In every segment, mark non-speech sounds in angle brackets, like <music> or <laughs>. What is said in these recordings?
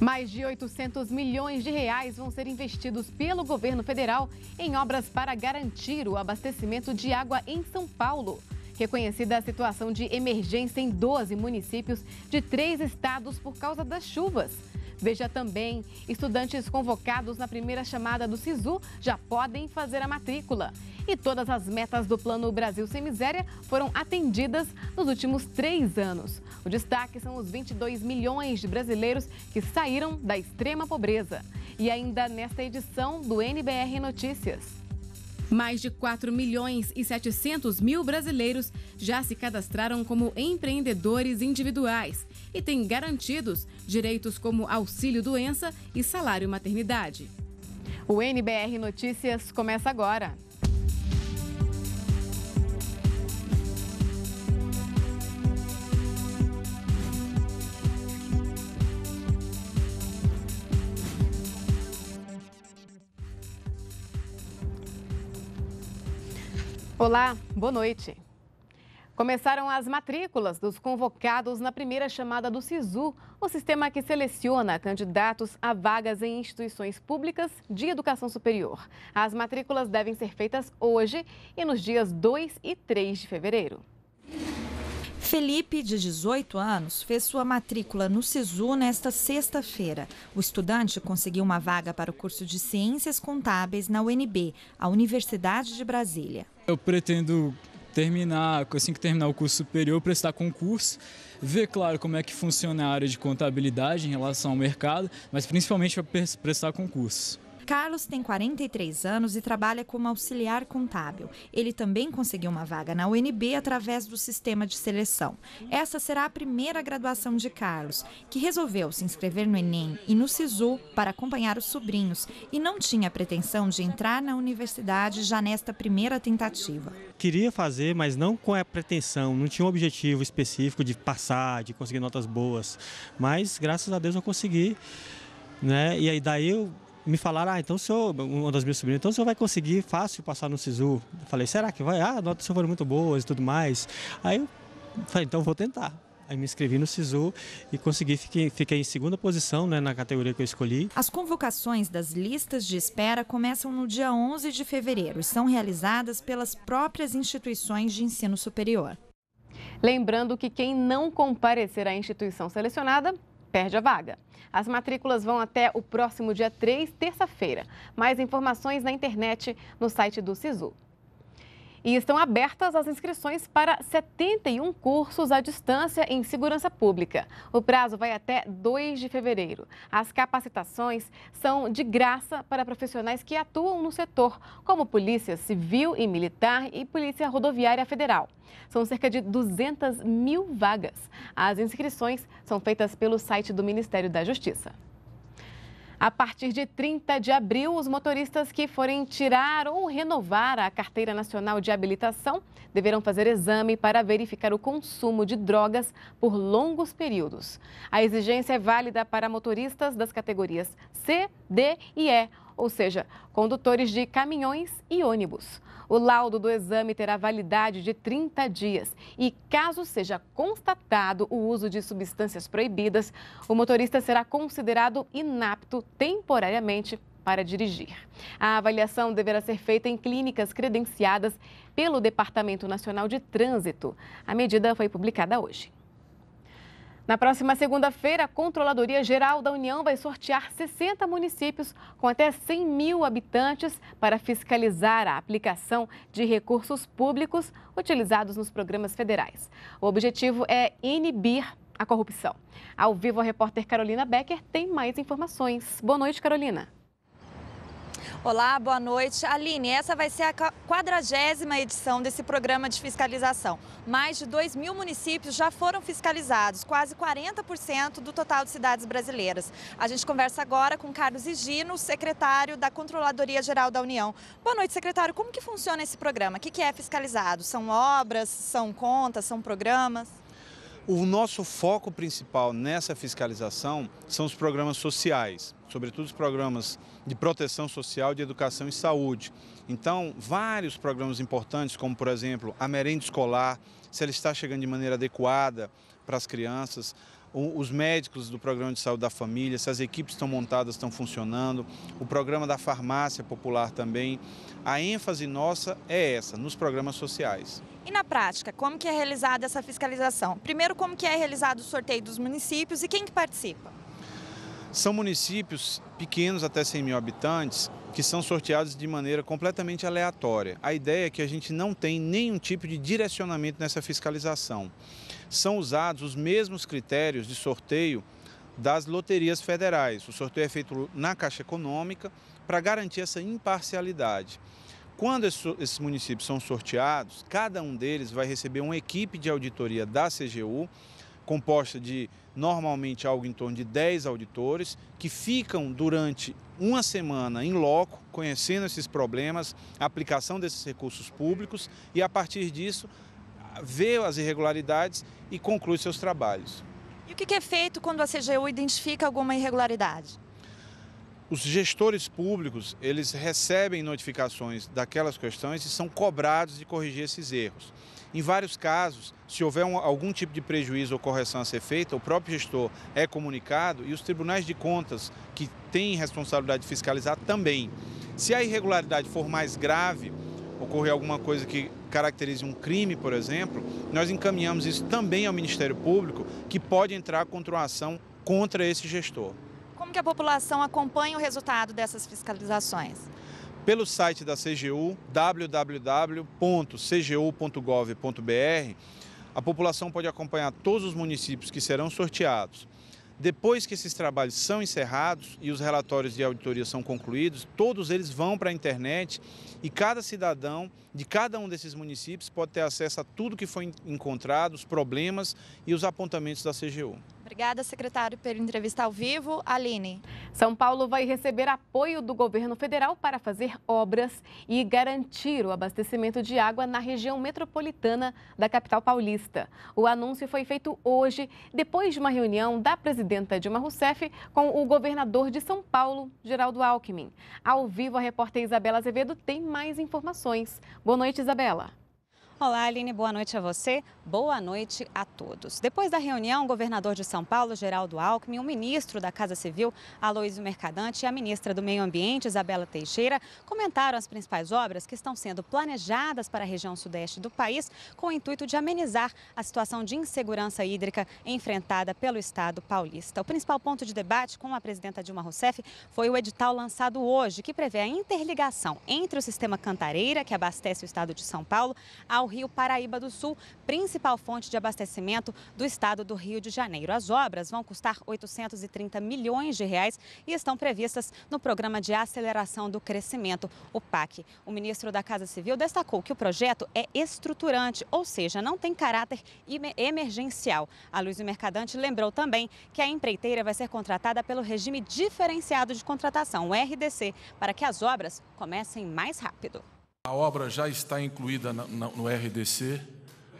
Mais de 800 milhões de reais vão ser investidos pelo governo federal em obras para garantir o abastecimento de água em São Paulo. Reconhecida a situação de emergência em 12 municípios de três estados por causa das chuvas. Veja também, estudantes convocados na primeira chamada do SISU já podem fazer a matrícula. E todas as metas do Plano Brasil Sem Miséria foram atendidas nos últimos três anos. O destaque são os 22 milhões de brasileiros que saíram da extrema pobreza. E ainda nesta edição do NBR Notícias. Mais de 4 milhões e 700 mil brasileiros já se cadastraram como empreendedores individuais e têm garantidos direitos como auxílio-doença e salário-maternidade. O NBR Notícias começa agora. Olá, boa noite. Começaram as matrículas dos convocados na primeira chamada do SISU, o sistema que seleciona candidatos a vagas em instituições públicas de educação superior. As matrículas devem ser feitas hoje e nos dias 2 e 3 de fevereiro. Felipe, de 18 anos, fez sua matrícula no SISU nesta sexta-feira. O estudante conseguiu uma vaga para o curso de Ciências Contábeis na UNB, a Universidade de Brasília. Eu pretendo terminar, assim que terminar o curso superior, prestar concurso, ver, claro, como é que funciona a área de contabilidade em relação ao mercado, mas principalmente para prestar concurso. Carlos tem 43 anos e trabalha como auxiliar contábil. Ele também conseguiu uma vaga na UNB através do sistema de seleção. Essa será a primeira graduação de Carlos, que resolveu se inscrever no Enem e no SISU para acompanhar os sobrinhos e não tinha pretensão de entrar na universidade já nesta primeira tentativa. Queria fazer, mas não com a pretensão, não tinha um objetivo específico de passar, de conseguir notas boas. Mas graças a Deus eu consegui. Né? E aí daí eu me falaram, ah, então o senhor, uma das minhas sobrinhas, então o senhor vai conseguir fácil passar no SISU. Eu falei, será que vai? Ah, notas foram muito boas e tudo mais. Aí eu falei, então vou tentar. Aí me inscrevi no SISU e consegui, fiquei, fiquei em segunda posição né, na categoria que eu escolhi. As convocações das listas de espera começam no dia 11 de fevereiro e são realizadas pelas próprias instituições de ensino superior. Lembrando que quem não comparecer à instituição selecionada perde a vaga. As matrículas vão até o próximo dia 3, terça-feira. Mais informações na internet no site do SISU e estão abertas as inscrições para 71 cursos à distância em segurança pública. O prazo vai até 2 de fevereiro. As capacitações são de graça para profissionais que atuam no setor, como Polícia Civil e Militar e Polícia Rodoviária Federal. São cerca de 200 mil vagas. As inscrições são feitas pelo site do Ministério da Justiça. A partir de 30 de abril, os motoristas que forem tirar ou renovar a Carteira Nacional de Habilitação deverão fazer exame para verificar o consumo de drogas por longos períodos. A exigência é válida para motoristas das categorias C, D e E ou seja, condutores de caminhões e ônibus. O laudo do exame terá validade de 30 dias e, caso seja constatado o uso de substâncias proibidas, o motorista será considerado inapto temporariamente para dirigir. A avaliação deverá ser feita em clínicas credenciadas pelo Departamento Nacional de Trânsito. A medida foi publicada hoje. Na próxima segunda-feira, a Controladoria Geral da União vai sortear 60 municípios com até 100 mil habitantes para fiscalizar a aplicação de recursos públicos utilizados nos programas federais. O objetivo é inibir a corrupção. Ao vivo, a repórter Carolina Becker tem mais informações. Boa noite, Carolina. Olá, boa noite. Aline, essa vai ser a quadragésima edição desse programa de fiscalização. Mais de 2 mil municípios já foram fiscalizados, quase 40% do total de cidades brasileiras. A gente conversa agora com Carlos Higino, secretário da Controladoria Geral da União. Boa noite, secretário. Como que funciona esse programa? O que é fiscalizado? São obras, são contas, são programas? O nosso foco principal nessa fiscalização são os programas sociais, sobretudo os programas de proteção social, de educação e saúde. Então, vários programas importantes, como por exemplo a merenda escolar, se ela está chegando de maneira adequada para as crianças, os médicos do programa de saúde da família, se as equipes estão montadas, estão funcionando, o programa da farmácia popular também. A ênfase nossa é essa, nos programas sociais. E na prática, como que é realizada essa fiscalização? Primeiro, como que é realizado o sorteio dos municípios e quem que participa? São municípios pequenos, até 100 mil habitantes, que são sorteados de maneira completamente aleatória. A ideia é que a gente não tem nenhum tipo de direcionamento nessa fiscalização. São usados os mesmos critérios de sorteio das loterias federais. O sorteio é feito na Caixa Econômica para garantir essa imparcialidade. Quando esses municípios são sorteados, cada um deles vai receber uma equipe de auditoria da CGU, composta de normalmente algo em torno de 10 auditores, que ficam durante uma semana em loco, conhecendo esses problemas, a aplicação desses recursos públicos e, a partir disso, vê as irregularidades e conclui seus trabalhos. E o que é feito quando a CGU identifica alguma irregularidade? Os gestores públicos, eles recebem notificações daquelas questões e são cobrados de corrigir esses erros. Em vários casos, se houver um, algum tipo de prejuízo ou correção a ser feita, o próprio gestor é comunicado e os tribunais de contas, que têm responsabilidade de fiscalizar, também. Se a irregularidade for mais grave, ocorrer alguma coisa que caracterize um crime, por exemplo, nós encaminhamos isso também ao Ministério Público, que pode entrar contra uma ação contra esse gestor. Como que a população acompanha o resultado dessas fiscalizações? Pelo site da CGU, www.cgu.gov.br, a população pode acompanhar todos os municípios que serão sorteados. Depois que esses trabalhos são encerrados e os relatórios de auditoria são concluídos, todos eles vão para a internet e cada cidadão de cada um desses municípios pode ter acesso a tudo que foi encontrado, os problemas e os apontamentos da CGU. Obrigada, secretário, pela entrevista ao vivo. Aline. São Paulo vai receber apoio do governo federal para fazer obras e garantir o abastecimento de água na região metropolitana da capital paulista. O anúncio foi feito hoje, depois de uma reunião da presidenta Dilma Rousseff com o governador de São Paulo, Geraldo Alckmin. Ao vivo, a repórter Isabela Azevedo tem mais informações. Boa noite, Isabela. Olá, Aline, boa noite a você, boa noite a todos. Depois da reunião, o governador de São Paulo, Geraldo Alckmin, o ministro da Casa Civil, Aloysio Mercadante, e a ministra do Meio Ambiente, Isabela Teixeira, comentaram as principais obras que estão sendo planejadas para a região sudeste do país, com o intuito de amenizar a situação de insegurança hídrica enfrentada pelo Estado paulista. O principal ponto de debate com a presidenta Dilma Rousseff foi o edital lançado hoje, que prevê a interligação entre o sistema Cantareira, que abastece o Estado de São Paulo, ao Rio Paraíba do Sul, principal fonte de abastecimento do estado do Rio de Janeiro. As obras vão custar 830 milhões de reais e estão previstas no Programa de Aceleração do Crescimento, o PAC. O ministro da Casa Civil destacou que o projeto é estruturante, ou seja, não tem caráter emergencial. A Luiz Mercadante lembrou também que a empreiteira vai ser contratada pelo regime diferenciado de contratação, o RDC, para que as obras comecem mais rápido. A obra já está incluída no RDC,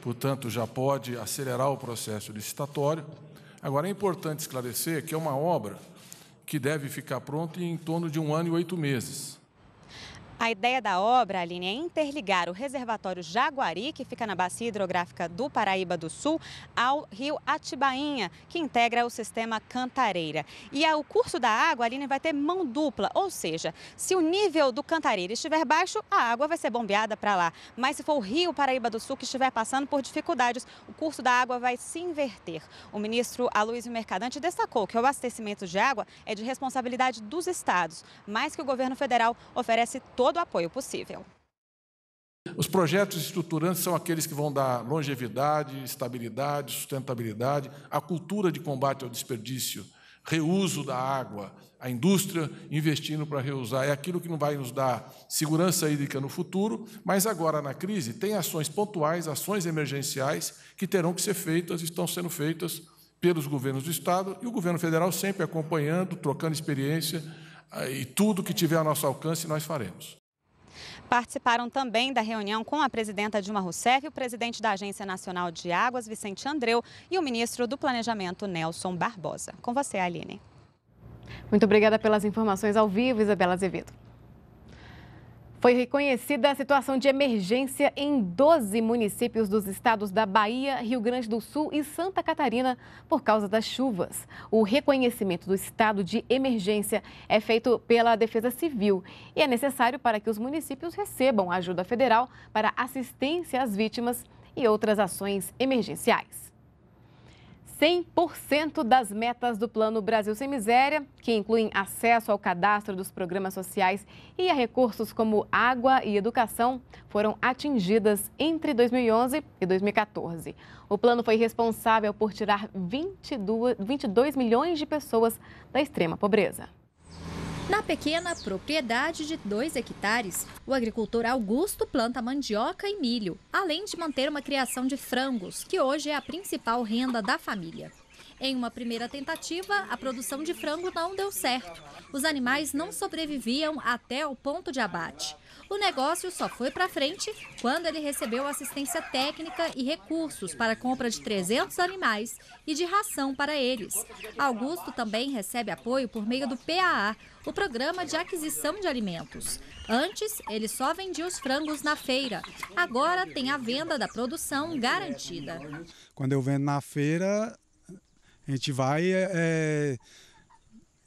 portanto, já pode acelerar o processo licitatório. Agora, é importante esclarecer que é uma obra que deve ficar pronta em torno de um ano e oito meses. A ideia da obra, Aline, é interligar o reservatório Jaguari, que fica na bacia hidrográfica do Paraíba do Sul, ao rio Atibainha, que integra o sistema Cantareira. E ao curso da água, Aline, vai ter mão dupla, ou seja, se o nível do Cantareira estiver baixo, a água vai ser bombeada para lá. Mas se for o rio Paraíba do Sul que estiver passando por dificuldades, o curso da água vai se inverter. O ministro Aloysio Mercadante destacou que o abastecimento de água é de responsabilidade dos estados, mas que o governo federal oferece todo todo o apoio possível. Os projetos estruturantes são aqueles que vão dar longevidade, estabilidade, sustentabilidade, a cultura de combate ao desperdício, reuso da água, a indústria investindo para reusar. É aquilo que não vai nos dar segurança hídrica no futuro, mas agora na crise tem ações pontuais, ações emergenciais que terão que ser feitas, estão sendo feitas pelos governos do Estado e o governo federal sempre acompanhando, trocando experiência, e tudo que tiver ao nosso alcance nós faremos. Participaram também da reunião com a presidenta Dilma Rousseff, o presidente da Agência Nacional de Águas, Vicente Andreu, e o ministro do Planejamento, Nelson Barbosa. Com você, Aline. Muito obrigada pelas informações ao vivo, Isabela Azevedo. Foi reconhecida a situação de emergência em 12 municípios dos estados da Bahia, Rio Grande do Sul e Santa Catarina por causa das chuvas. O reconhecimento do estado de emergência é feito pela Defesa Civil e é necessário para que os municípios recebam ajuda federal para assistência às vítimas e outras ações emergenciais. 100% das metas do Plano Brasil Sem Miséria, que incluem acesso ao cadastro dos programas sociais e a recursos como água e educação, foram atingidas entre 2011 e 2014. O plano foi responsável por tirar 22, 22 milhões de pessoas da extrema pobreza. Na pequena propriedade de 2 hectares, o agricultor Augusto planta mandioca e milho, além de manter uma criação de frangos, que hoje é a principal renda da família. Em uma primeira tentativa, a produção de frango não deu certo. Os animais não sobreviviam até o ponto de abate o negócio só foi para frente quando ele recebeu assistência técnica e recursos para a compra de 300 animais e de ração para eles. Augusto também recebe apoio por meio do PAA, o Programa de Aquisição de Alimentos. Antes, ele só vendia os frangos na feira. Agora tem a venda da produção garantida. Quando eu vendo na feira, a gente vai é, é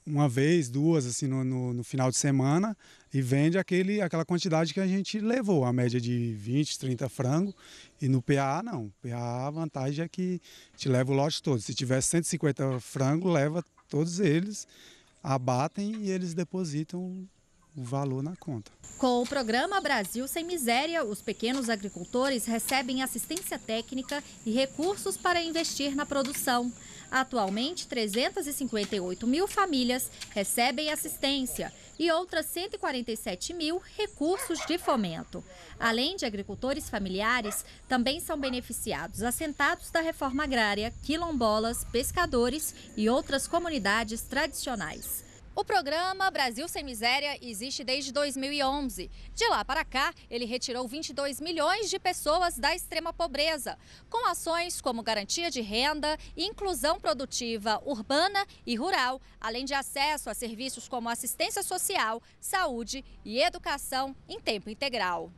uma vez, duas, assim, no, no, no final de semana, e vende aquele, aquela quantidade que a gente levou, a média de 20, 30 frango. E no PA não. PA a vantagem é que te leva o lote todo. Se tiver 150 frango, leva todos eles, abatem e eles depositam o valor na conta. Com o programa Brasil Sem Miséria, os pequenos agricultores recebem assistência técnica e recursos para investir na produção. Atualmente, 358 mil famílias recebem assistência e outras 147 mil recursos de fomento. Além de agricultores familiares, também são beneficiados assentados da reforma agrária, quilombolas, pescadores e outras comunidades tradicionais. O programa Brasil Sem Miséria existe desde 2011. De lá para cá, ele retirou 22 milhões de pessoas da extrema pobreza, com ações como garantia de renda, inclusão produtiva urbana e rural, além de acesso a serviços como assistência social, saúde e educação em tempo integral.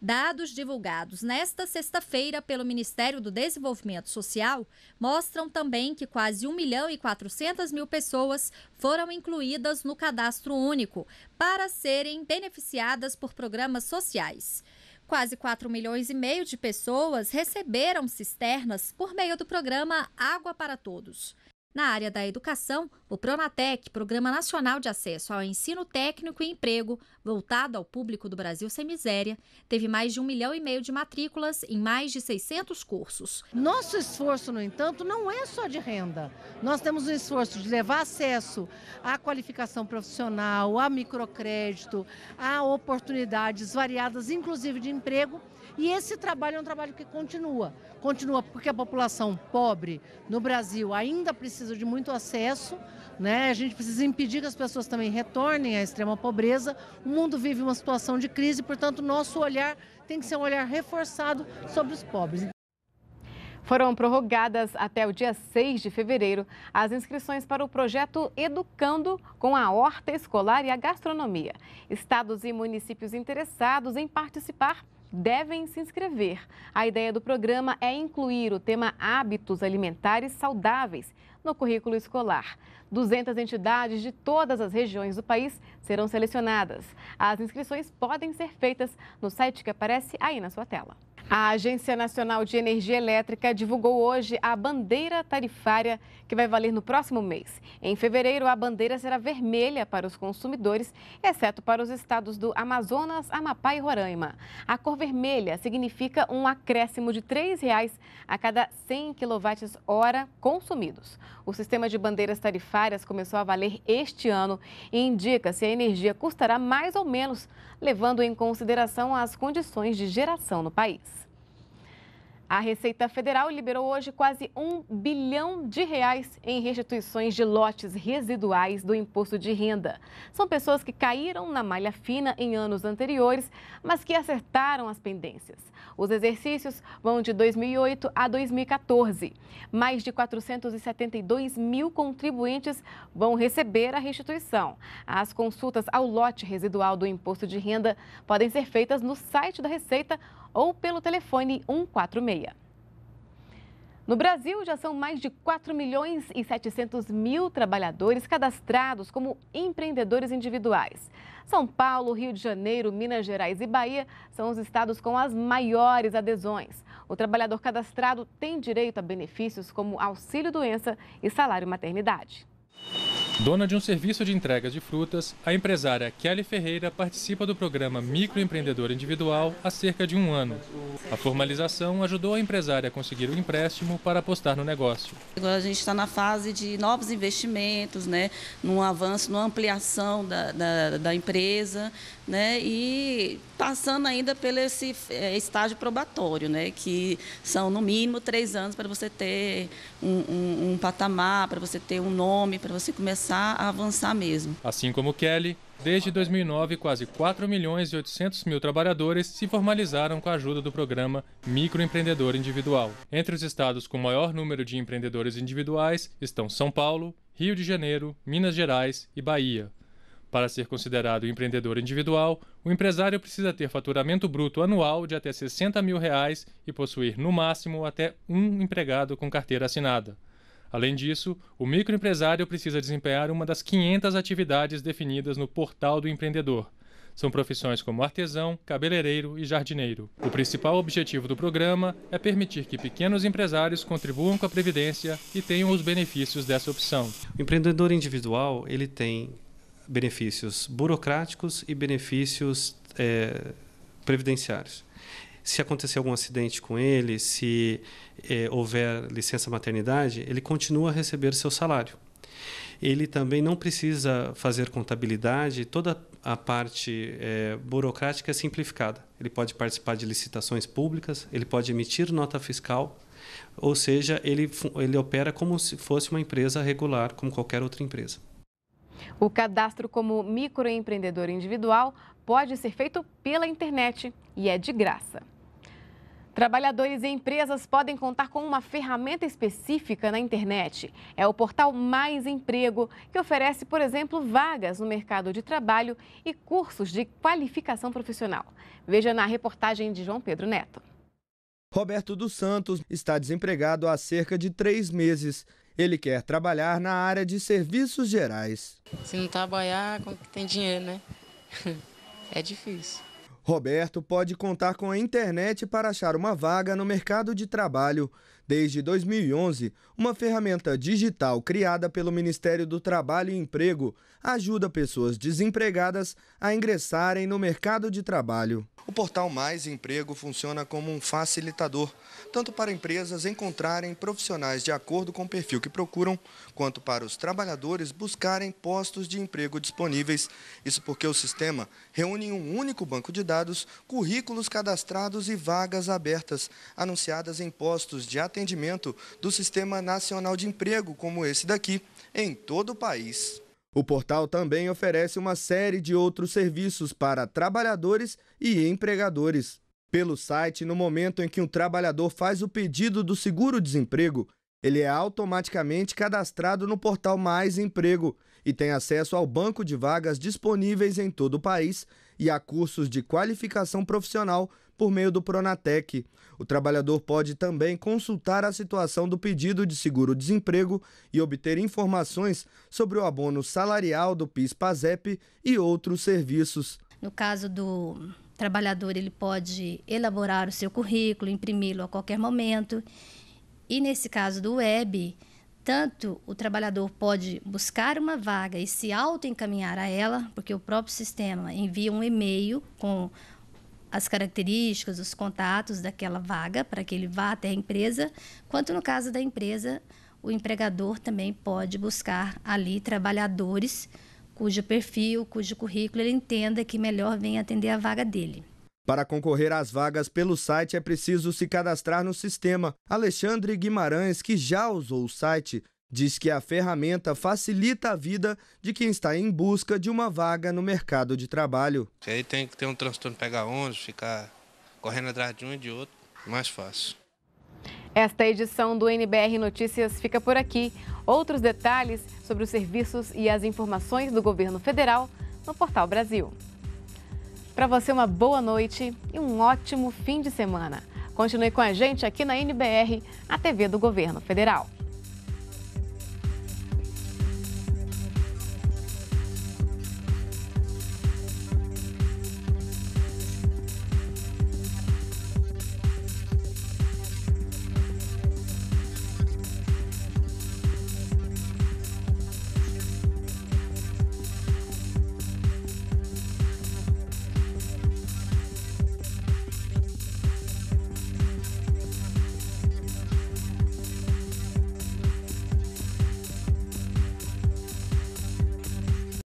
Dados divulgados nesta sexta-feira pelo Ministério do Desenvolvimento Social mostram também que quase 1 milhão e 400 mil pessoas foram incluídas no cadastro único para serem beneficiadas por programas sociais. Quase 4 milhões e meio de pessoas receberam cisternas por meio do programa Água para Todos. Na área da educação, o Pronatec, Programa Nacional de Acesso ao Ensino Técnico e Emprego, voltado ao público do Brasil sem miséria, teve mais de um milhão e meio de matrículas em mais de 600 cursos. Nosso esforço, no entanto, não é só de renda. Nós temos o esforço de levar acesso à qualificação profissional, a microcrédito, a oportunidades variadas, inclusive de emprego. E esse trabalho é um trabalho que continua. Continua porque a população pobre no Brasil ainda precisa precisa de muito acesso, né? A gente precisa impedir que as pessoas também retornem à extrema pobreza. O mundo vive uma situação de crise, portanto, nosso olhar tem que ser um olhar reforçado sobre os pobres. Foram prorrogadas até o dia 6 de fevereiro as inscrições para o projeto Educando com a Horta Escolar e a Gastronomia. Estados e municípios interessados em participar devem se inscrever. A ideia do programa é incluir o tema hábitos alimentares saudáveis no currículo escolar. 200 entidades de todas as regiões do país serão selecionadas. As inscrições podem ser feitas no site que aparece aí na sua tela. A Agência Nacional de Energia Elétrica divulgou hoje a bandeira tarifária que vai valer no próximo mês. Em fevereiro, a bandeira será vermelha para os consumidores, exceto para os estados do Amazonas, Amapá e Roraima. A cor vermelha significa um acréscimo de R$ 3,00 a cada 100 kWh consumidos. O sistema de bandeiras tarifárias começou a valer este ano e indica se a energia custará mais ou menos, levando em consideração as condições de geração no país. A Receita Federal liberou hoje quase um bilhão de reais em restituições de lotes residuais do imposto de renda. São pessoas que caíram na malha fina em anos anteriores, mas que acertaram as pendências. Os exercícios vão de 2008 a 2014. Mais de 472 mil contribuintes vão receber a restituição. As consultas ao lote residual do imposto de renda podem ser feitas no site da Receita ou pelo telefone 146. No Brasil, já são mais de 4 milhões e 700 mil trabalhadores cadastrados como empreendedores individuais. São Paulo, Rio de Janeiro, Minas Gerais e Bahia são os estados com as maiores adesões. O trabalhador cadastrado tem direito a benefícios como auxílio-doença e salário-maternidade. Dona de um serviço de entregas de frutas, a empresária Kelly Ferreira participa do programa Microempreendedor Individual há cerca de um ano. A formalização ajudou a empresária a conseguir o um empréstimo para apostar no negócio. Agora a gente está na fase de novos investimentos, né, num avanço, numa ampliação da, da, da empresa, né, e passando ainda pelo esse eh, estágio probatório, né? que são no mínimo três anos para você ter um, um, um patamar, para você ter um nome, para você começar a avançar mesmo. Assim como Kelly, Desde 2009, quase 4 milhões e 800 mil trabalhadores se formalizaram com a ajuda do programa Microempreendedor Individual. Entre os estados com maior número de empreendedores individuais estão São Paulo, Rio de Janeiro, Minas Gerais e Bahia. Para ser considerado empreendedor individual, o empresário precisa ter faturamento bruto anual de até 60 mil reais e possuir, no máximo, até um empregado com carteira assinada. Além disso, o microempresário precisa desempenhar uma das 500 atividades definidas no Portal do Empreendedor. São profissões como artesão, cabeleireiro e jardineiro. O principal objetivo do programa é permitir que pequenos empresários contribuam com a previdência e tenham os benefícios dessa opção. O empreendedor individual, ele tem benefícios burocráticos e benefícios é, previdenciários. Se acontecer algum acidente com ele, se é, houver licença maternidade, ele continua a receber seu salário. Ele também não precisa fazer contabilidade, toda a parte é, burocrática é simplificada. Ele pode participar de licitações públicas, ele pode emitir nota fiscal, ou seja, ele, ele opera como se fosse uma empresa regular, como qualquer outra empresa. O cadastro como microempreendedor individual pode ser feito pela internet e é de graça. Trabalhadores e empresas podem contar com uma ferramenta específica na internet. É o portal Mais Emprego, que oferece, por exemplo, vagas no mercado de trabalho e cursos de qualificação profissional. Veja na reportagem de João Pedro Neto. Roberto dos Santos está desempregado há cerca de três meses. Ele quer trabalhar na área de serviços gerais. Se não trabalhar, como que tem dinheiro, né? <laughs> É difícil. Roberto pode contar com a internet para achar uma vaga no mercado de trabalho. Desde 2011, uma ferramenta digital criada pelo Ministério do Trabalho e Emprego ajuda pessoas desempregadas a ingressarem no mercado de trabalho. O portal Mais Emprego funciona como um facilitador, tanto para empresas encontrarem profissionais de acordo com o perfil que procuram, quanto para os trabalhadores buscarem postos de emprego disponíveis. Isso porque o sistema reúne em um único banco de dados currículos cadastrados e vagas abertas, anunciadas em postos de atendimento atendimento do Sistema Nacional de Emprego, como esse daqui, em todo o país. O portal também oferece uma série de outros serviços para trabalhadores e empregadores. Pelo site, no momento em que um trabalhador faz o pedido do seguro-desemprego, ele é automaticamente cadastrado no portal Mais Emprego e tem acesso ao banco de vagas disponíveis em todo o país e a cursos de qualificação profissional por meio do Pronatec. O trabalhador pode também consultar a situação do pedido de seguro-desemprego e obter informações sobre o abono salarial do PIS-PASEP e outros serviços. No caso do trabalhador, ele pode elaborar o seu currículo, imprimi-lo a qualquer momento. E nesse caso do web, tanto o trabalhador pode buscar uma vaga e se auto-encaminhar a ela, porque o próprio sistema envia um e-mail com as características, os contatos daquela vaga para que ele vá até a empresa, quanto no caso da empresa, o empregador também pode buscar ali trabalhadores cujo perfil, cujo currículo ele entenda que melhor vem atender a vaga dele. Para concorrer às vagas pelo site é preciso se cadastrar no sistema. Alexandre Guimarães, que já usou o site, diz que a ferramenta facilita a vida de quem está em busca de uma vaga no mercado de trabalho. Aí tem que ter um transtorno pegar ônibus, ficar correndo atrás de um e de outro, mais fácil. Esta edição do NBR Notícias fica por aqui. Outros detalhes sobre os serviços e as informações do governo federal no Portal Brasil. Para você, uma boa noite e um ótimo fim de semana. Continue com a gente aqui na NBR, a TV do Governo Federal.